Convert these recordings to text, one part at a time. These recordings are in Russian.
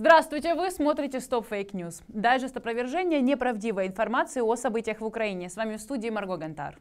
Здравствуйте, вы смотрите Stop Fake News. Дальше опровержения неправдивой информации о событиях в Украине. С вами в студии Марго Гантар.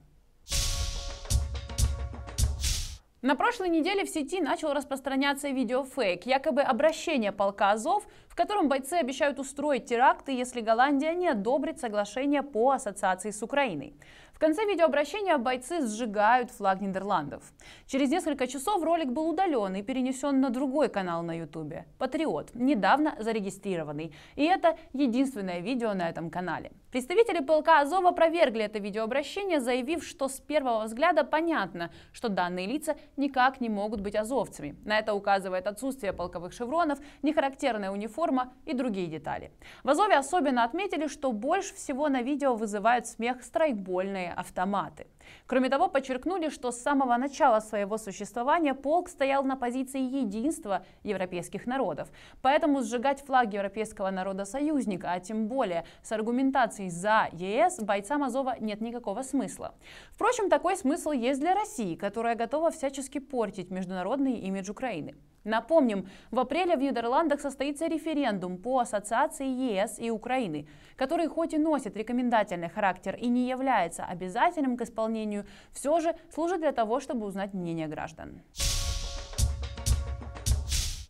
На прошлой неделе в сети начал распространяться видеофейк, якобы обращение полка Азов котором бойцы обещают устроить теракты, если Голландия не одобрит соглашение по ассоциации с Украиной. В конце видеообращения бойцы сжигают флаг Нидерландов. Через несколько часов ролик был удален и перенесен на другой канал на Ютубе – «Патриот», недавно зарегистрированный. И это единственное видео на этом канале. Представители ПЛК «Азов» опровергли это видеообращение, заявив, что с первого взгляда понятно, что данные лица никак не могут быть азовцами. На это указывает отсутствие полковых шевронов, нехарактерная униформа форма и другие детали. В Азове особенно отметили, что больше всего на видео вызывают смех страйкбольные автоматы. Кроме того, подчеркнули, что с самого начала своего существования полк стоял на позиции единства европейских народов. Поэтому сжигать флаг европейского народа-союзника, а тем более с аргументацией за ЕС, бойцам Азова нет никакого смысла. Впрочем, такой смысл есть для России, которая готова всячески портить международный имидж Украины. Напомним, в апреле в Нидерландах состоится референдум по ассоциации ЕС и Украины, который хоть и носит рекомендательный характер и не является обязательным к исполнению мнению, все же служит для того, чтобы узнать мнение граждан.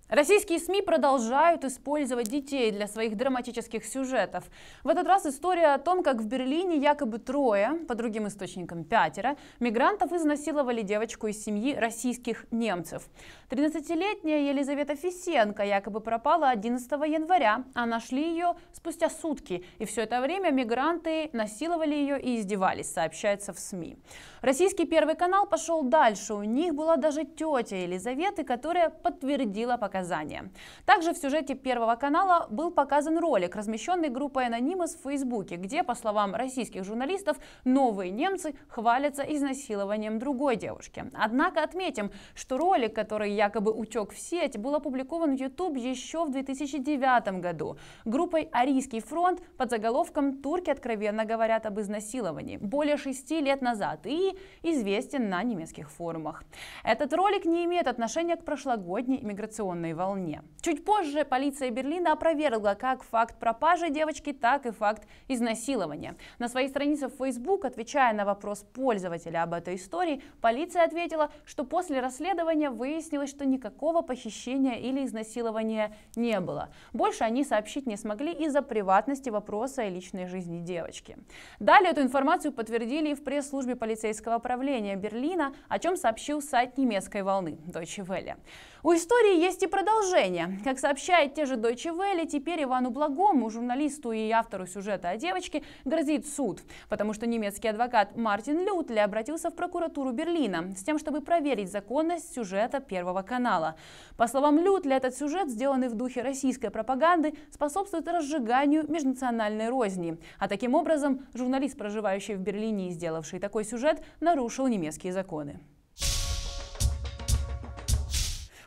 Российские СМИ продолжают использовать детей для своих драматических сюжетов. В этот раз история о том, как в Берлине якобы трое, по другим источникам пятеро, мигрантов изнасиловали девочку из семьи российских немцев. 13-летняя Елизавета Фисенко якобы пропала 11 января, а нашли ее спустя сутки. И все это время мигранты насиловали ее и издевались, сообщается в СМИ. Российский Первый канал пошел дальше. У них была даже тетя Елизаветы, которая подтвердила показания наказания. Также в сюжете Первого канала был показан ролик, размещенный группой Анонимус в Фейсбуке, где, по словам российских журналистов, новые немцы хвалятся изнасилованием другой девушки. Однако отметим, что ролик, который якобы утек в сеть, был опубликован в YouTube еще в 2009 году группой «Арийский фронт» под заголовком «Турки откровенно говорят об изнасиловании» более шести лет назад и известен на немецких форумах. Этот ролик не имеет отношения к прошлогодней иммиграционной шумной волне. Чуть позже полиция Берлина опровергла как факт пропажи девочки, так и факт изнасилования. На своей странице в Facebook, отвечая на вопрос пользователя об этой истории, полиция ответила, что после расследования выяснилось, что никакого похищения или изнасилования не было. Больше они сообщить не смогли из-за приватности вопроса о личной жизни девочки. Далее эту информацию подтвердили и в пресс-службе полицейского управления Берлина, о чем сообщил сайт немецкой волны Deutsche Welle. У истории есть и продолжение. Как сообщает те же Deutsche Welle, теперь Ивану Благому, журналисту и автору сюжета о девочке, грозит суд, потому что немецкий адвокат Мартин Лютли обратился в прокуратуру Берлина с тем, чтобы проверить законность сюжета Первого канала. По словам Лютли, этот сюжет, сделанный в духе российской пропаганды, способствует разжиганию межнациональной розни. А таким образом, журналист, проживающий в Берлине и сделавший такой сюжет, нарушил немецкие законы.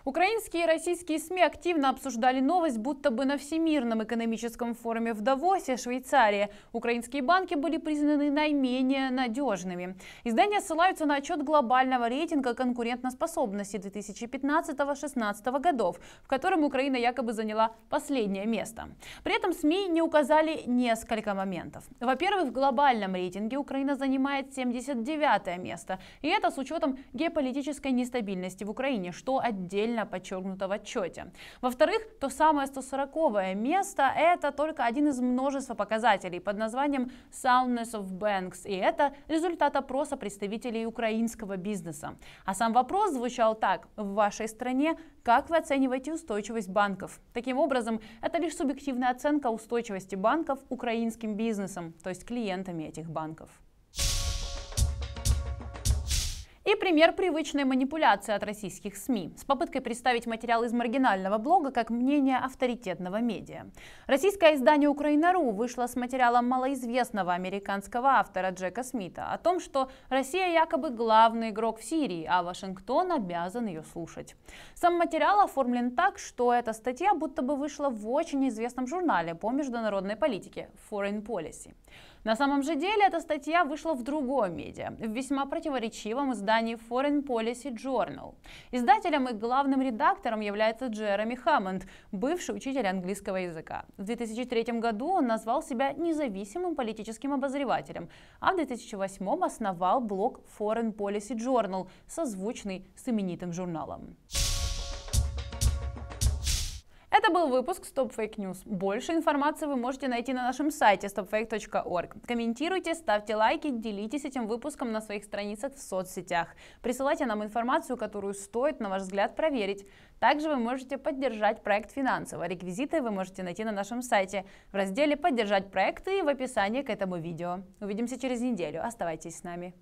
Украинские и российские СМИ активно обсуждали новость, будто бы на Всемирном экономическом форуме в Давосе, Швейцария. украинские банки были признаны наименее надежными. Издания ссылаются на отчет глобального рейтинга конкурентоспособности 2015-2016 годов, в котором Украина якобы заняла последнее место. При этом СМИ не указали несколько моментов. Во-первых, в глобальном рейтинге Украина занимает 79 место, и это с учетом геополитической нестабильности в Украине, что отдельно отдельно подчеркнуто в отчете. Во-вторых, то самое 140 место – это только один из множества показателей под названием Soundness of Banks, и это результат опроса представителей украинского бизнеса. А сам вопрос звучал так – в вашей стране как вы оцениваете устойчивость банков? Таким образом, это лишь субъективная оценка устойчивости банков украинским бизнесом, то есть клиентами этих банков. И пример привычной манипуляции от российских СМИ с попыткой представить материал из маргинального блога как мнение авторитетного медиа. Российское издание «Украина.ру» вышло с материалом малоизвестного американского автора Джека Смита о том, что Россия якобы главный игрок в Сирии, а Вашингтон обязан ее слушать. Сам материал оформлен так, что эта статья будто бы вышла в очень известном журнале по международной политике Foreign Policy. На самом же деле эта статья вышла в другом медиа, в весьма противоречивом издании Foreign Policy Journal. Издателем и главным редактором является Джереми Хаммонд, бывший учитель английского языка. В 2003 году он назвал себя независимым политическим обозревателем, а в 2008 основал блог Foreign Policy Journal, созвучный с именитым журналом. Это был выпуск Stop Fake News. Больше информации вы можете найти на нашем сайте stopfake.org. Комментируйте, ставьте лайки, делитесь этим выпуском на своих страницах в соцсетях. Присылайте нам информацию, которую стоит, на ваш взгляд, проверить. Также вы можете поддержать проект финансово. Реквизиты вы можете найти на нашем сайте в разделе «Поддержать проекты» и в описании к этому видео. Увидимся через неделю. Оставайтесь с нами.